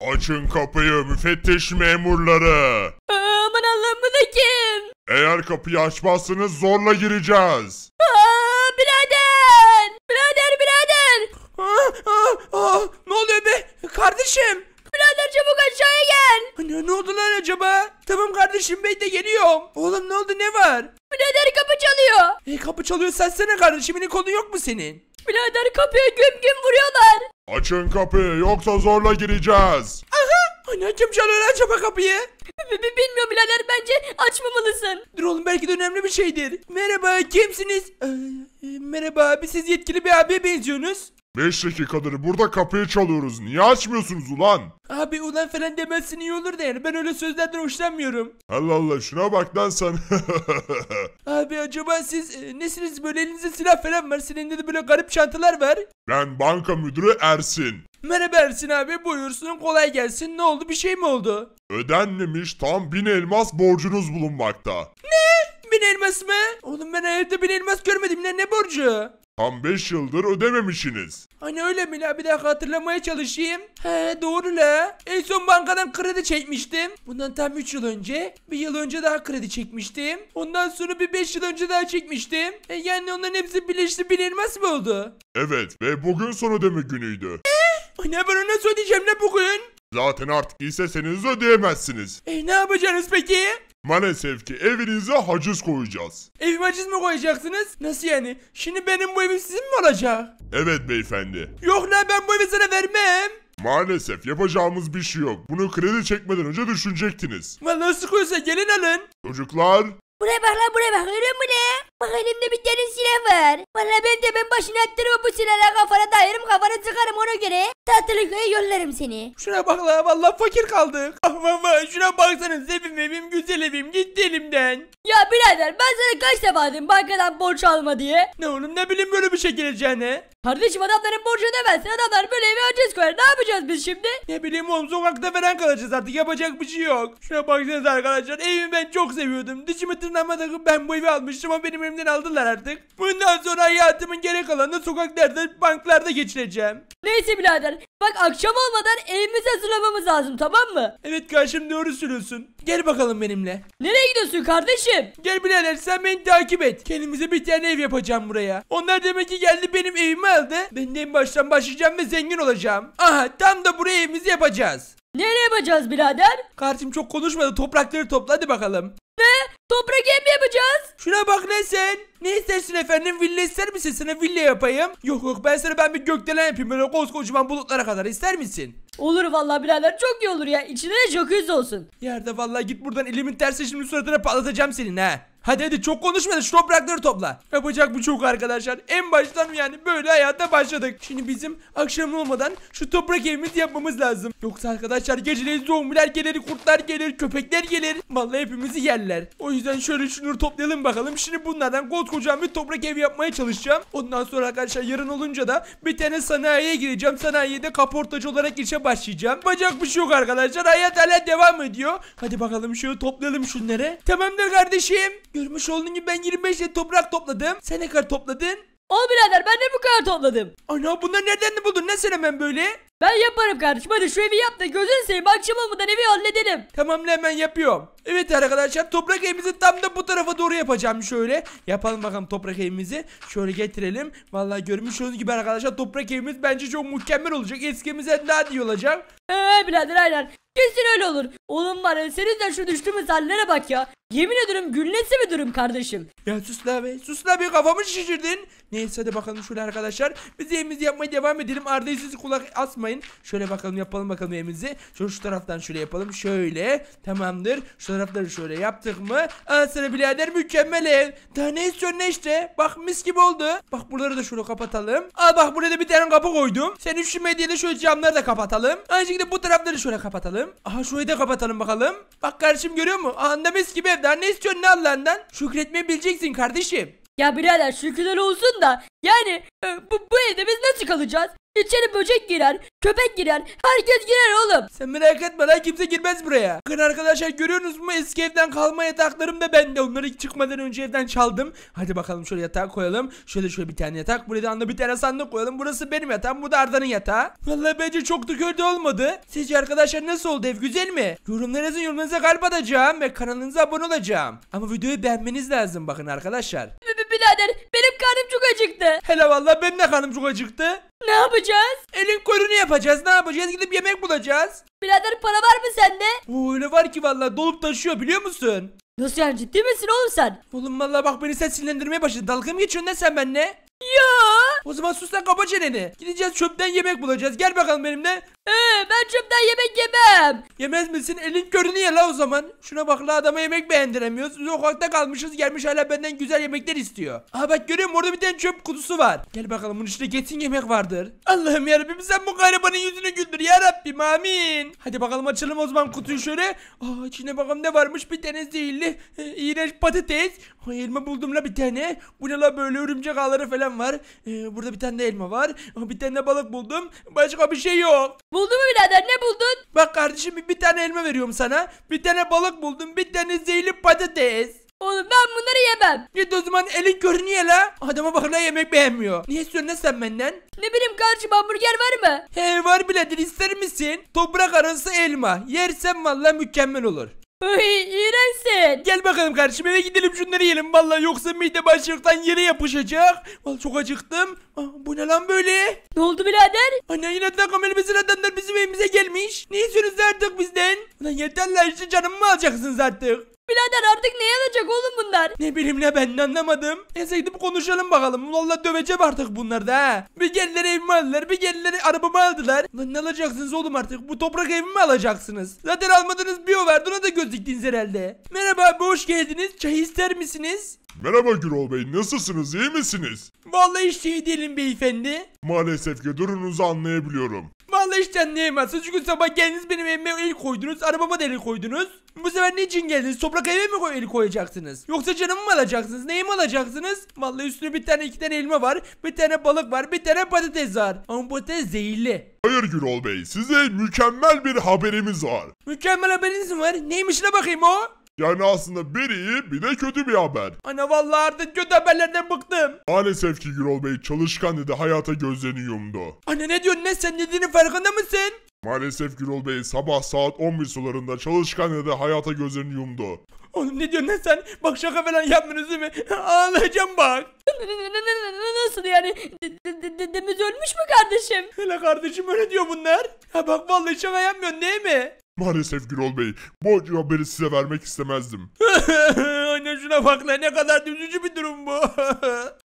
Açın kapıyı müfettiş memurları. Ee, aman Allah'ım bu da kim? Eğer kapıyı açmazsanız zorla gireceğiz. Aa, birader! Birader birader! ne oluyor be? Kardeşim! Birader çabuk aşağıya gel! Ne, ne oldu lan acaba? Tamam kardeşim ben de geliyorum. Oğlum ne oldu ne var? Birader kapı çalıyor. E, kapı çalıyor sensene kardeşim. Yine konu yok mu senin? Birader kapıya güm güm vuruyorlar. Açın kapıyı yoksa zorla gireceğiz. Aha anneciğim sen öyle açma kapıyı. Bilmiyorum birader bence açmamalısın. Dur oğlum belki de önemli bir şeydir. Merhaba kimsiniz? Ee, e, merhaba abi siz yetkili bir abiye benziyorsunuz. 5 dakikadır burada kapıyı çalıyoruz. Niye açmıyorsunuz ulan? Abi ulan falan demezsin iyi olur da yani ben öyle sözlerden hoşlanmıyorum. Allah Allah şuna bak lan sen. Abi acaba siz e, nesiniz böyle elinizde silah falan var senin de böyle garip çantalar var. Ben banka müdürü Ersin. Merhaba Ersin abi buyursun kolay gelsin ne oldu bir şey mi oldu? Ödenmemiş tam bin elmas borcunuz bulunmakta. Ne Bin elmas mı? Oğlum ben evde bin elmas görmedim ne ne borcu? Tam 5 yıldır ödememişsiniz. Hani öyle mi la? Bir daha hatırlamaya çalışayım. He doğru la. En son bankadan kredi çekmiştim. Bundan tam 3 yıl önce. Bir yıl önce daha kredi çekmiştim. Ondan sonra bir 5 yıl önce daha çekmiştim. E, yani onların hepsi birleşti bilinmez mi oldu? Evet ve bugün son ödeme günüydü. Ne ben ona söyleyeceğim ne bugün? Zaten artık hisseseniz ödeyemezsiniz. E ne yapacaksınız peki? Maalesef ki evinize haciz koyacağız. Evime haciz mi koyacaksınız? Nasıl yani? Şimdi benim bu evim sizin mi olacak? Evet beyefendi. Yok lan ben bu evi sana vermem. Maalesef yapacağımız bir şey yok. Bunu kredi çekmeden önce düşünecektiniz. Vallahi nasıl koysa gelin alın. Çocuklar Buraya bak lan buraya bak görüyor musun ne? Bak elimde bir tane silah var. Valla ben de ben başını attırma bu silahla kafana dayarım kafana sıkarım ona göre. Tahtalıklara yollarım seni. Şuna bak la vallahi fakir kaldık. Ah baba şuna baksanız evim evim güzel evim gitti elimden. Ya birader ben sana kaç defa dedim bankadan borç alma diye. Ne oğlum ne bileyim böyle bir şey geleceğini. Kardeşim adamların borcu ödemezsin. Adamlar böyle eve aciz koyar. Ne yapacağız biz şimdi? Ne bileyim oğlum sokakta falan kalacağız artık yapacak bir şey yok. Şuna baksanıza arkadaşlar evimi ben çok seviyordum. Dişimi tırnağıma takıp ben bu evi almıştım ama benim evimden aldılar artık. Bundan sonra hayatımın geri kalanını sokaklarda banklarda geçireceğim. Neyse birader. Bak akşam olmadan evimizi hazırlamamız lazım tamam mı? Evet kardeşim doğru söylüyorsun. Gel bakalım benimle. Nereye gidiyorsun kardeşim? Gel birader sen beni takip et. Kendimize bir tane ev yapacağım buraya. Onlar demek ki geldi benim evime herhalde ben de en baştan başlayacağım ve zengin olacağım. Aha tam da buraya evimizi yapacağız. Nereye yapacağız birader? Kartım çok konuşmadı toprakları topla hadi bakalım. Ne? Toprak ev mi yapacağız? Şuna bak ne sen? Ne istersin efendim? Villa ister misin? Sana villa yapayım. Yok yok ben sana ben bir gökdelen yapayım. Böyle koskocaman bulutlara kadar ister misin? Olur vallahi birader çok iyi olur ya. İçinde de jacuzzi olsun. Yerde vallahi git buradan elimin ters şimdi suratına patlatacağım senin ha. Hadi hadi çok konuşma da şu toprakları topla. Yapacak bir çok arkadaşlar. En baştan yani böyle hayata başladık. Şimdi bizim akşam olmadan şu toprak evimizi yapmamız lazım. Yoksa arkadaşlar geceleri zombiler gelir, kurtlar gelir, köpekler gelir. Vallahi hepimizi yerler. O yüzden şöyle şunları toplayalım bakalım. Şimdi bunlardan koskocaman bir toprak evi yapmaya çalışacağım. Ondan sonra arkadaşlar yarın olunca da bir tane sanayiye gireceğim. Sanayide kaportacı olarak işe başlayacağım. Bacak bir şey yok arkadaşlar. Hayat hala devam ediyor. Hadi bakalım şöyle toplayalım şunları. Tamamdır kardeşim. Görmüş olduğun gibi ben 25 litre toprak topladım. Sen ne kadar topladın? Al birader ben de bu kadar topladım. Ana bunları nereden buldun? Ne sen hemen böyle? Ben yaparım kardeşim hadi şu evi yap da gözünü seveyim akşam olmadan evi halledelim. Tamam hemen yapıyorum. Evet arkadaşlar toprak evimizi tam da bu tarafa doğru yapacağım şöyle. Yapalım bakalım toprak evimizi. Şöyle getirelim. Vallahi görmüş olduğunuz gibi arkadaşlar toprak evimiz bence çok mükemmel olacak. Eskimizden daha iyi olacak. Eee birader aynen. Kesin öyle olur. Oğlum var ya senin de şu düştüğümüz hallere bak ya. Yemin ederim gülnesi bir durum kardeşim. Ya sus la be sus la be kafamı şişirdin. Neyse hadi bakalım şöyle arkadaşlar. Biz evimizi yapmaya devam edelim. Arda'yı siz kulak asmayın unutmayın. Şöyle bakalım yapalım bakalım evimizi. Şöyle şu taraftan şöyle yapalım. Şöyle tamamdır. Şu tarafları şöyle yaptık mı? Aa sana birader mükemmel ev. Daha ne istiyorsun ne işte? Bak mis gibi oldu. Bak buraları da şöyle kapatalım. Al bak buraya da bir tane kapı koydum. Sen üşüme diye de şöyle camları da kapatalım. Aynı şekilde bu tarafları şöyle kapatalım. Aha şurayı da kapatalım bakalım. Bak kardeşim görüyor musun? Aa mis gibi ev. Daha ne istiyorsun ne Allah'ından? Şükretmeyi bileceksin kardeşim. Ya birader şükürler olsun da yani e, bu, bu evde biz nasıl kalacağız? İçeri böcek girer, Köpek girer. Herkes girer oğlum. Sen merak etme lan kimse girmez buraya. Bakın arkadaşlar görüyorsunuz mu eski evden kalma yataklarım da bende. Onları çıkmadan önce evden çaldım. Hadi bakalım şöyle yatağı koyalım. Şöyle şöyle bir tane yatak. Buradan da bir tane sandık koyalım. Burası benim yatağım. Bu da Arda'nın yatağı. Vallahi bence çok da kötü olmadı. Sizce arkadaşlar nasıl oldu ev güzel mi? Yorumlarınızı yorumlarınıza kalp atacağım ve kanalınıza abone olacağım. Ama videoyu beğenmeniz lazım bakın arkadaşlar birader benim karnım çok acıktı. Hele valla benim de karnım çok acıktı. Ne yapacağız? Elin körünü yapacağız. Ne yapacağız? Gidip yemek bulacağız. Birader para var mı sende? Oo, öyle var ki vallahi dolup taşıyor biliyor musun? Nasıl yani ciddi misin oğlum sen? Oğlum vallahi bak beni sen sinirlendirmeye başladı. Dalga mı geçiyorsun lan sen benimle? Ya. O zaman sus lan kapa çeneni. Gideceğiz çöpten yemek bulacağız. Gel bakalım benimle. Ee, ben çöpten yemek yemem. Yemez misin? Elin körünü ye la o zaman. Şuna bak la adama yemek beğendiremiyoruz. Sokakta kalmışız gelmiş hala benden güzel yemekler istiyor. Aha bak görüyor orada bir tane çöp kutusu var. Gel bakalım bunun içinde kesin yemek vardır. Allah'ım yarabbim sen bu garibanın yüzünü güldür yarabbim amin. Hadi bakalım açalım o zaman kutuyu şöyle. Aa, içine bakalım ne varmış bir tane zehirli. E, iğrenç patates. Ha, elma buldum la bir tane. Bu ne la böyle örümcek ağları falan var. E, burada bir tane de elma var. Ha, bir tane de balık buldum. Başka bir şey yok. Buldun mu birader ne buldun? Bak kardeşim bir tane elma veriyorum sana. Bir tane balık buldum. Bir tane zehirli patates. Oğlum ben bunları yemem. Git o zaman elin niye la. Adama bak la yemek beğenmiyor. Niye istiyorsun sen benden? Ne bileyim kardeşim hamburger var mı? He var biledir. ister misin? Toprak arası elma. Yersen valla mükemmel olur. Uy iğrençsin. Gel bakalım kardeşim eve gidelim şunları yiyelim. Valla yoksa mide başlıktan yere yapışacak. Valla çok acıktım. Aa, ah, bu ne lan böyle? Ne oldu birader? Anne yine takım elbiseli adamlar bizim evimize gelmiş. Ne istiyorsunuz artık bizden? Lan yeter lan işte canımı mı alacaksınız artık? Birader artık ne yanacak oğlum bunlar? Ne bileyim ne ben anlamadım. Neyse gidip konuşalım bakalım. Valla döveceğim artık bunlar da ha. Bir geldiler evimi aldılar bir geldiler arabamı aldılar. Lan ne alacaksınız oğlum artık? Bu toprak evimi mi alacaksınız? Zaten almadığınız bir o verdi ona da göz diktiniz herhalde. Merhaba abi hoş geldiniz. Çay ister misiniz? Merhaba Gürol Bey, nasılsınız, iyi misiniz? Vallahi hiç şey değilim beyefendi. Maalesef ki durununuzu anlayabiliyorum anda işten anlayamazsınız. Çünkü sabah geldiniz benim evime el koydunuz. Arabama da el koydunuz. Bu sefer niçin geldiniz? Toprak eve mi koy el koyacaksınız? Yoksa canımı mı alacaksınız? Neyi mi alacaksınız? Vallahi üstüne bir tane iki tane elma var. Bir tane balık var. Bir tane patates var. Ama patates zehirli. Hayır Gürol Bey size mükemmel bir haberimiz var. Mükemmel haberiniz mi var? ne bakayım o? Yani aslında biri, iyi bir de kötü bir haber. Ana vallahi artık kötü haberlerden bıktım. Maalesef ki Gürol Bey çalışkan dedi hayata gözlerini yumdu. Anne ne diyorsun ne sen dediğinin farkında mısın? Maalesef Gürol Bey sabah saat 11 sularında çalışkan dedi hayata gözlerini yumdu. Oğlum ne diyorsun ne sen? Bak şaka falan yapmıyorsun değil mi? Ağlayacağım bak. Nasıl yani? Dedemiz ölmüş mü kardeşim? Hele kardeşim öyle diyor bunlar. Ha bak vallahi şaka yapmıyorsun değil mi? Maalesef Gürol Bey, bu acı haberi size vermek istemezdim. Anne şuna bak lan ne kadar üzücü bir durum bu.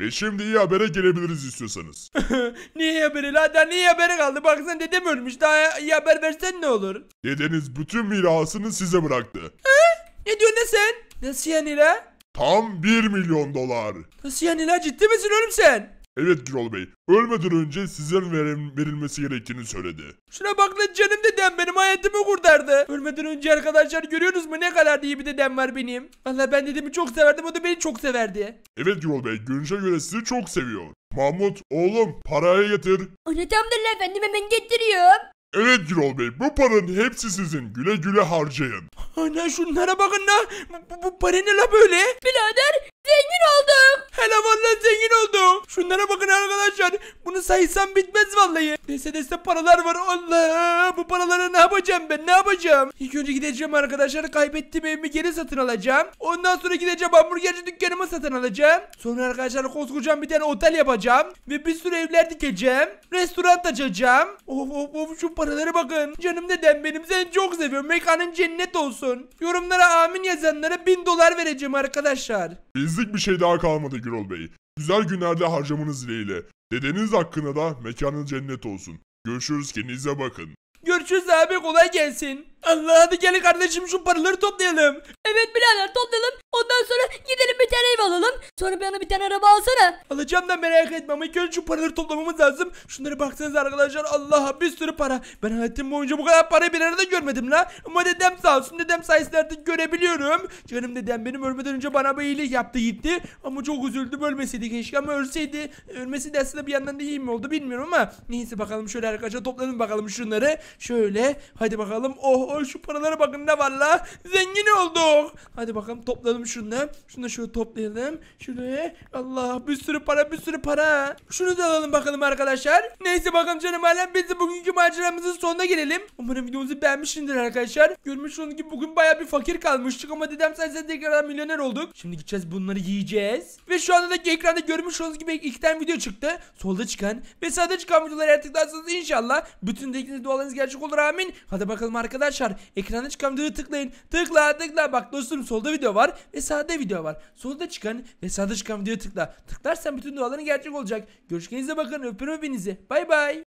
e şimdi iyi habere gelebiliriz istiyorsanız. niye haberi lan? Daha niye haberi kaldı? Baksana dedem ölmüş. Daha iyi haber versen ne olur? Dedeniz bütün mirasını size bıraktı. Ha? Ne diyorsun ne sen? Nasıl yani la? Tam 1 milyon dolar. Nasıl yani la? Ciddi misin oğlum sen? Evet Gürol Bey, ölmeden önce sizden verilmesi gerektiğini söyledi. Şuna bak lan canım dedem benim hayatımı kurtardı. Ölmeden önce arkadaşlar görüyorsunuz mu ne kadar iyi bir dedem var benim. Valla ben dedemi çok severdim o da beni çok severdi. Evet Gürol Bey, görünüşe göre sizi çok seviyor. Mahmut, oğlum parayı getir. Onu tamdır efendim hemen getiriyorum. Evet Gürol Bey bu paranın hepsi sizin güle güle harcayın. Ana şunlara bakın la bu, bu, bu para ne la böyle? Birader Zengin oldum. Hele vallahi zengin oldum. Şunlara bakın arkadaşlar. Bunu saysam bitmez vallahi. Dese dese paralar var. Allah bu paraları ne yapacağım ben ne yapacağım? İlk önce gideceğim arkadaşlar. Kaybettiğim evimi geri satın alacağım. Ondan sonra gideceğim hamburgerci dükkanımı satın alacağım. Sonra arkadaşlar koskocaman bir tane otel yapacağım. Ve bir sürü evler dikeceğim. Restoran açacağım. Of of of şu paraları bakın. Canım neden benim seni çok seviyorum. Mekanın cennet olsun. Yorumlara amin yazanlara bin dolar vereceğim arkadaşlar. Biz Bizlik bir şey daha kalmadı Gürol Bey. Güzel günlerde harcamanız dileğiyle. Dedeniz hakkında da mekanın cennet olsun. Görüşürüz kendinize bakın. Görüşürüz abi kolay gelsin. Allah hadi gelin kardeşim şu paraları toplayalım. Evet birader toplayalım. Ondan sonra gidelim bir tane ev alalım. Sonra bana bir tane araba alsana. Alacağım da merak etme ama ilk önce şu paraları toplamamız lazım. Şunları baksanıza arkadaşlar Allah'a bir sürü para. Ben hayatım boyunca bu kadar parayı bir arada görmedim la. Ama dedem sağ olsun dedem sayesinde artık görebiliyorum. Canım dedem benim ölmeden önce bana bir iyilik yaptı gitti. Ama çok üzüldüm ölmeseydi keşke ama ölseydi. Ölmesi de aslında bir yandan da iyi mi oldu bilmiyorum ama. Neyse bakalım şöyle arkadaşlar toplayalım bakalım şunları. Şöyle hadi bakalım oh, oh Oy şu paralara bakın ne var la. Zengin olduk. Hadi bakalım topladım şunu da. Şunu da şöyle toplayalım. Şöyle. Allah bir sürü para bir sürü para. Şunu da alalım bakalım arkadaşlar. Neyse bakalım canım alem biz de bugünkü maceramızın sonuna gelelim. Umarım videomuzu beğenmişsindir arkadaşlar. Görmüş olduğunuz gibi bugün baya bir fakir kalmıştık ama dedem sayesinde tekrardan milyoner olduk. Şimdi gideceğiz bunları yiyeceğiz. Ve şu anda da ekranda görmüş olduğunuz gibi iki tane video çıktı. Solda çıkan ve sağda çıkan videoları artık tıklarsanız inşallah bütün dilekleriniz dualarınız gerçek olur amin. Hadi bakalım arkadaşlar ekranda çıkan videoyu tıklayın. Tıkla tıkla bak dostum Bakıyorum solda video var ve sağda video var. Solda çıkan ve sağda çıkan videoya tıkla. Tıklarsan bütün duaların gerçek olacak. Görüşkenize bakın öpüyorum hepinizi. Bay bay.